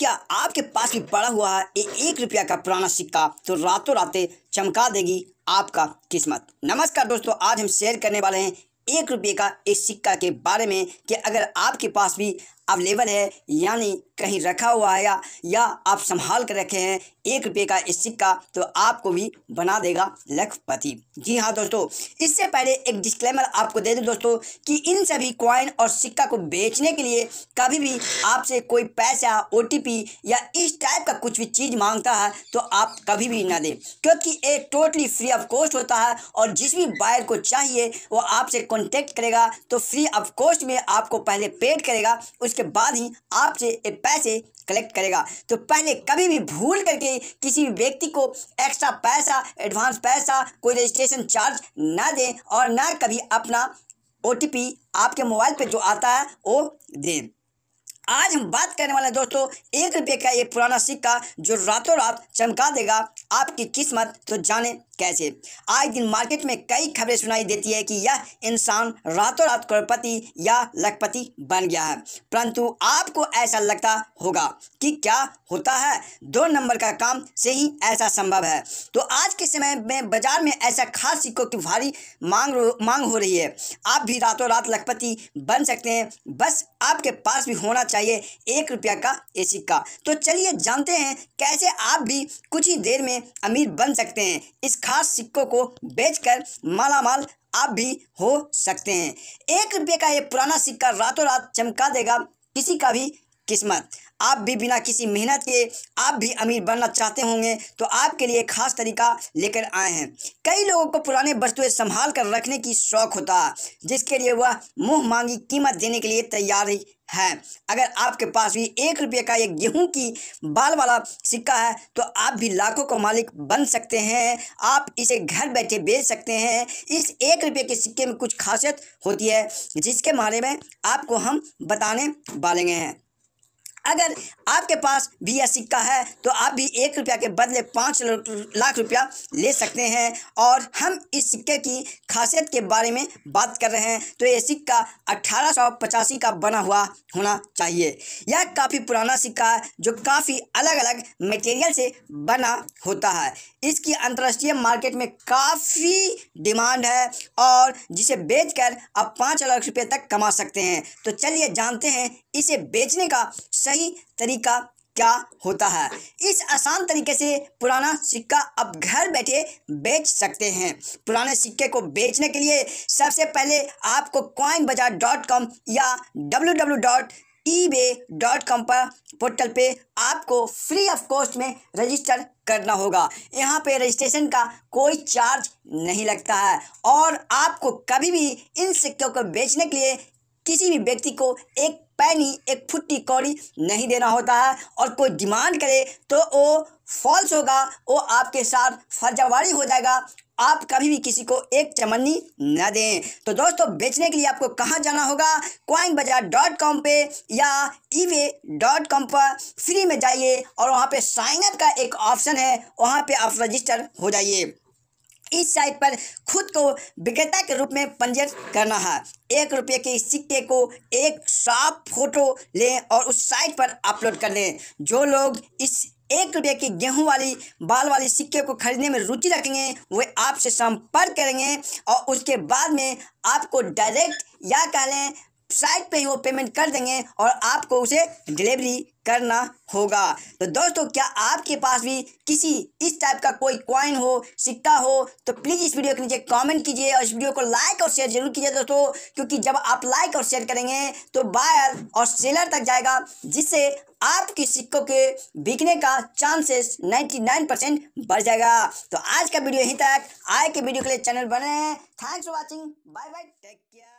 क्या आपके पास भी पड़ा हुआ है एक रुपया का पुराना सिक्का तो रातों रातें चमका देगी आपका किस्मत नमस्कार दोस्तों आज हम शेयर करने वाले हैं एक रुपये का एक सिक्का के बारे में कि अगर आपके पास भी अवेलेबल है यानी कहीं रखा हुआ है या आप संभाल कर रखे हैं एक रुपये का इस सिक्का तो आपको भी बना देगा लखपति जी हाँ दोस्तों इससे पहले एक डिस्क्लेमर आपको दे दूँ दोस्तों कि इन सभी क्वाइन और सिक्का को बेचने के लिए कभी भी आपसे कोई पैसा ओ या इस टाइप का कुछ भी चीज़ मांगता है तो आप कभी भी ना दें क्योंकि ये टोटली फ्री ऑफ कॉस्ट होता है और जिस भी बायर को चाहिए वो आपसे कॉन्टेक्ट करेगा तो फ्री ऑफ कॉस्ट में आपको पहले पेड करेगा उसके बाद ही आपसे एक पैसे कलेक्ट करेगा तो पहले कभी भी भूल करके किसी भी व्यक्ति को एक्स्ट्रा पैसा एडवांस पैसा कोई रजिस्ट्रेशन चार्ज ना दें और ना कभी अपना ओ आपके मोबाइल पर जो आता है वो दें आज हम बात करने वाले दोस्तों एक रुपये का एक पुराना सिक्का जो रातों रात चमका देगा आपकी किस्मत तो जाने कैसे आज दिन मार्केट में कई खबरें सुनाई देती है कि यह इंसान रातों रात करोड़पति या लखपति बन गया है परंतु आपको ऐसा लगता होगा कि क्या होता है दो नंबर का काम से ही ऐसा संभव है तो आज के समय में बाजार में ऐसा खास सिक्कों की भारी मांग मांग हो रही है आप भी रातों रात लखपति बन सकते हैं बस आपके पास भी होना चाहिए एक रुपया का ए सिक्का तो चलिए जानते हैं कैसे आप भी कुछ ही देर में अमीर बन सकते हैं इस खास सिक्कों को बेचकर मालामाल आप भी हो सकते हैं एक रुपये का ये पुराना सिक्का रातों रात चमका देगा किसी का भी किस्मत आप भी बिना किसी मेहनत के आप भी अमीर बनना चाहते होंगे तो आपके लिए खास तरीका लेकर आए हैं कई लोगों को पुराने वस्तुएं संभाल कर रखने की शौक होता है जिसके लिए वह मुंह मांगी कीमत देने के लिए तैयार है अगर आपके पास भी एक रुपये का एक गेहूं की बाल वाला सिक्का है तो आप भी लाखों का मालिक बन सकते हैं आप इसे घर बैठे बेच सकते हैं इस एक रुपये के सिक्के में कुछ खासियत होती है जिसके बारे में आपको हम बताने वाले हैं अगर आपके पास भी यह सिक्का है तो आप भी एक रुपया के बदले पाँच लाख रुपया ले सकते हैं और हम इस सिक्के की खासियत के बारे में बात कर रहे हैं तो ये सिक्का अट्ठारह का बना हुआ होना चाहिए यह काफ़ी पुराना सिक्का है जो काफ़ी अलग अलग मटेरियल से बना होता है इसकी अंतर्राष्ट्रीय मार्केट में काफ़ी डिमांड है और जिसे बेचकर आप पाँच लाख रुपये तक कमा सकते हैं तो चलिए जानते हैं इसे बेचने का सही तरीका क्या होता है इस आसान तरीके से पुराना सिक्का अब घर बैठे बेच सकते हैं पुराने सिक्के को बेचने के लिए सबसे पहले आपको कॉइन बाजार डॉट कॉम या W W dot E dot com पर पोर्टल पे आपको फ्री ऑफ कॉस्ट में रजिस्टर करना होगा यहाँ पे रजिस्ट्रेशन का कोई चार्ज नहीं लगता है और आपको कभी भी इन सिक्कों को बेचने के लिए किसी भी व्यक्ति को एक पैनी एक फुट्टी कौड़ी नहीं देना होता है और कोई डिमांड करे तो वो फॉल्स होगा वो आपके साथ फर्जावाड़ी हो जाएगा आप कभी भी किसी को एक चमन्नी न दें तो दोस्तों बेचने के लिए आपको कहाँ जाना होगा क्वाइन बाजार डॉट कॉम पे या ईवे डॉट कॉम पर फ्री में जाइए और वहाँ पे साइन अप का एक ऑप्शन है वहाँ पे आप रजिस्टर हो जाइए इस साइट पर खुद को विक्रेता के रूप में पंजीकृत करना है एक रुपये के सिक्के को एक साफ फोटो लें और उस साइट पर अपलोड कर लें जो लोग इस एक रुपये की गेहूं वाली बाल वाली सिक्के को खरीदने में रुचि रखेंगे वे आपसे संपर्क करेंगे और उसके बाद में आपको डायरेक्ट या कह लें साइट पे ही वो पेमेंट कर देंगे और आपको उसे डिलीवरी करना होगा तो दोस्तों क्या आपके पास भी किसी इस टाइप का कोई कॉइन हो सिक्का हो तो प्लीज़ इस वीडियो के नीचे कमेंट कीजिए और इस वीडियो को लाइक और शेयर जरूर कीजिए दोस्तों क्योंकि जब आप लाइक और शेयर करेंगे तो बायर और सेलर तक जाएगा जिससे आपके सिक्कों के बिकने का चांसेस नाइन्टी परसेंट बढ़ जाएगा तो आज का वीडियो यहीं तक आए के वीडियो के लिए चैनल बने हैं thanks for watching bye bye take care